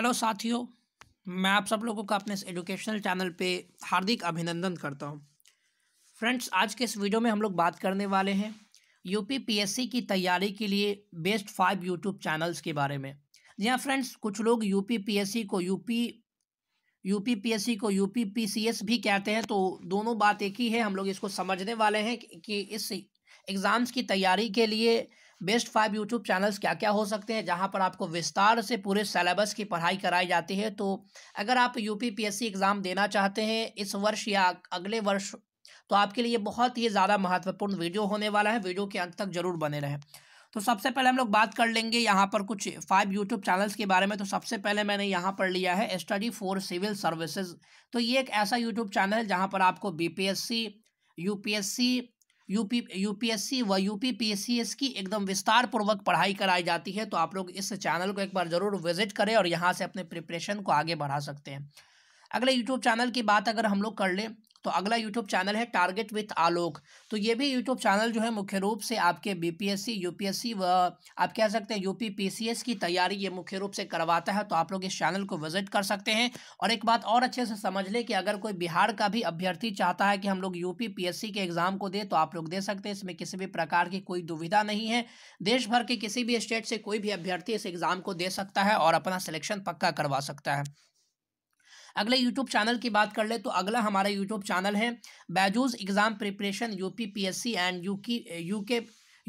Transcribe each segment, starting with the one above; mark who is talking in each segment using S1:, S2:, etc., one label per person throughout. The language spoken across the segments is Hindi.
S1: हेलो साथियों मैं आप सब लोगों का अपने इस एजुकेशनल चैनल पे हार्दिक अभिनंदन करता हूँ फ्रेंड्स आज के इस वीडियो में हम लोग बात करने वाले हैं यूपी पीएससी की तैयारी के लिए बेस्ट फाइव यूट्यूब चैनल्स के बारे में जी हाँ फ्रेंड्स कुछ लोग यूपी पीएससी को यूपी यूपी पीएससी को यूपी पीसीएस भी कहते हैं तो दोनों बात एक ही है हम लोग इसको समझने वाले हैं कि इस एग्ज़ाम्स की तैयारी के लिए बेस्ट फाइव यूट्यूब चैनल्स क्या क्या हो सकते हैं जहां पर आपको विस्तार से पूरे सिलेबस की पढ़ाई कराई जाती है तो अगर आप यूपी पीएससी एग्ज़ाम देना चाहते हैं इस वर्ष या अगले वर्ष तो आपके लिए बहुत ही ज़्यादा महत्वपूर्ण वीडियो होने वाला है वीडियो के अंत तक जरूर बने रहें तो सबसे पहले हम लोग बात कर लेंगे यहाँ पर कुछ फाइव यूट्यूब चैनल्स के बारे में तो सबसे पहले मैंने यहाँ पर लिया है स्टडी फॉर सिविल सर्विसेज तो ये एक ऐसा यूट्यूब चैनल है जहाँ पर आपको बीपीएससी यूपीएससी यूपी यूपीएससी व यूपी पीसीएस की एकदम विस्तार पूर्वक पढ़ाई कराई जाती है तो आप लोग इस चैनल को एक बार ज़रूर विजिट करें और यहाँ से अपने प्रिपरेशन को आगे बढ़ा सकते हैं अगले यूट्यूब चैनल की बात अगर हम लोग कर लें तो अगला यूट्यूब चैनल है टारगेट विथ आलोक तो ये भी यूट्यूब चैनल जो है मुख्य रूप से आपके बीपीएससी यूपीएससी व आप कह सकते हैं यूपी पीसीएस की तैयारी ये मुख्य रूप से करवाता है तो आप लोग इस चैनल को विजिट कर सकते हैं और एक बात और अच्छे से समझ लें कि अगर कोई बिहार का भी अभ्यर्थी चाहता है कि हम लोग यूपी सी के एग्ज़ाम को दें तो आप लोग दे सकते हैं इसमें किसी भी प्रकार की कोई दुविधा नहीं है देश भर के किसी भी स्टेट से कोई भी अभ्यर्थी इस एग्ज़ाम को दे सकता है और अपना सिलेक्शन पक्का करवा सकता है अगले यूट्यूब चैनल की बात कर ले तो अगला हमारा यूट्यूब चैनल है Byju's exam preparation UP PSC and यूकी UK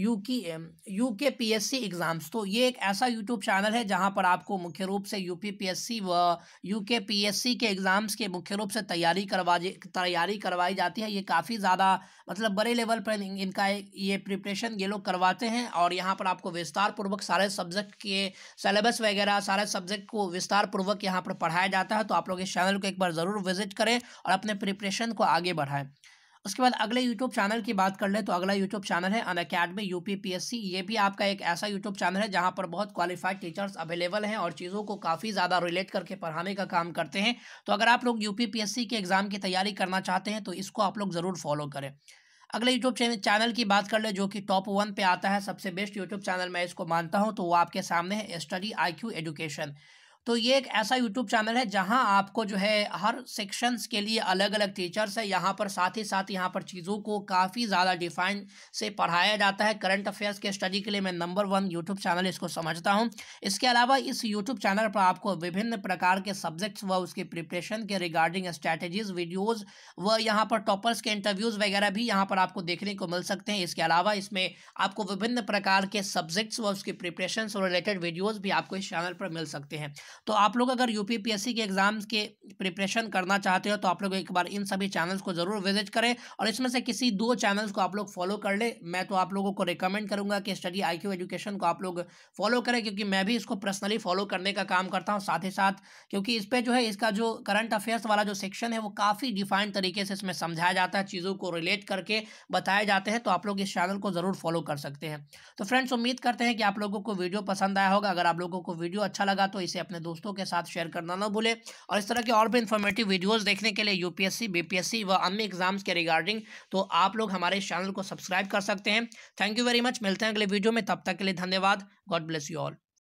S1: U K P S C S सी एग्ज़ाम्स तो ये एक ऐसा यूट्यूब चैनल है जहाँ पर आपको मुख्य रूप से U P P S C व U S C S C के एग्ज़ाम्स के मुख्य रूप से तैयारी करवा तैयारी करवाई जाती है ये काफ़ी ज़्यादा मतलब बड़े लेवल पर इनका ये प्रिपरेशन ये लोग करवाते हैं और यहाँ पर आपको विस्तारपूर्वक सारे सब्जेक्ट के सिलेबस वगैरह सारे सब्जेक्ट को विस्तारपूर्वक यहाँ पर पढ़ाया जाता है तो आप लोग इस चैनल को एक बार ज़रूर विजिट करें और अपने प्रिपरेशन को आगे बढ़ाएँ उसके बाद अगले यूट्यूब चैनल की बात कर ले तो अगला यूट्यूब चैनल है अन अकेडमी यू ये भी आपका एक ऐसा यूट्यूब चैनल है जहाँ पर बहुत क्वालिफाइड टीचर्स अवेलेबल हैं और चीज़ों को काफ़ी ज़्यादा रिलेट करके पढ़ाने का काम करते हैं तो अगर आप लोग यू के एग्ज़ाम की तैयारी करना चाहते हैं तो इसको आप लोग ज़रूर फॉलो करें अगले यूट्यूब चैनल की बात कर ले जो कि टॉप वन पे आता है सबसे बेस्ट यूट्यूब चैनल मैं इसको मानता हूँ तो वो आपके सामने है स्टडी आई एजुकेशन तो ये एक ऐसा यूट्यूब चैनल है जहाँ आपको जो है हर सेक्शंस के लिए अलग अलग टीचर्स है यहाँ पर साथ ही साथ यहाँ पर चीज़ों को काफ़ी ज़्यादा डिफाइन से पढ़ाया जाता है करंट अफेयर्स के स्टडी के लिए मैं नंबर वन यूट्यूब चैनल इसको समझता हूँ इसके अलावा इस यूट्यूब चैनल पर आपको विभिन्न प्रकार के सब्जेक्ट्स व उसके प्रिपरेशन के रिगार्डिंग स्ट्रैटेजीज वीडियोज़ व यहाँ पर टॉपर्स के इंटरव्यूज़ वगैरह भी यहाँ पर आपको देखने को मिल सकते हैं इसके अलावा इसमें आपको विभिन्न प्रकार के सब्जेक्ट्स व उसके प्रिपरेशन से रिलेटेड वीडियोज़ भी आपको इस चैनल पर मिल सकते हैं तो आप लोग अगर यू के एग्ज़ाम्स के प्रिपरेशन करना चाहते हो तो आप लोग एक बार इन सभी चैनल्स को ज़रूर विजिट करें और इसमें से किसी दो चैनल्स को आप लोग फॉलो कर ले मैं तो आप लोगों को रिकमेंड करूँगा कि स्टडी आई एजुकेशन को आप लोग फॉलो करें क्योंकि मैं भी इसको पर्सनली फॉलो करने का काम करता हूँ साथ ही साथ क्योंकि इस पर जो है इसका जो करंट अफेयर्स वाला जो सेक्शन है वो काफ़ी डिफाइंड तरीके से इसमें समझाया जाता है चीज़ों को रिलेट करके बताए जाते हैं तो आप लोग इस चैनल को ज़रूर फॉलो कर सकते हैं तो फ्रेंड्स उम्मीद करते हैं कि आप लोगों को वीडियो पसंद आया होगा अगर आप लोगों को वीडियो अच्छा लगा तो इसे अपने दोस्तों के साथ शेयर करना ना भूले और इस तरह के और भी इन्फॉर्मेटिव वीडियोज़ देखने के लिए यूपीएससी बीपीएससी व अन्य एग्जाम्स के रिगार्डिंग तो आप लोग हमारे चैनल को सब्सक्राइब कर सकते हैं थैंक यू वेरी मच मिलते हैं अगले वीडियो में तब तक के लिए धन्यवाद गॉड ब्लेस यू ऑल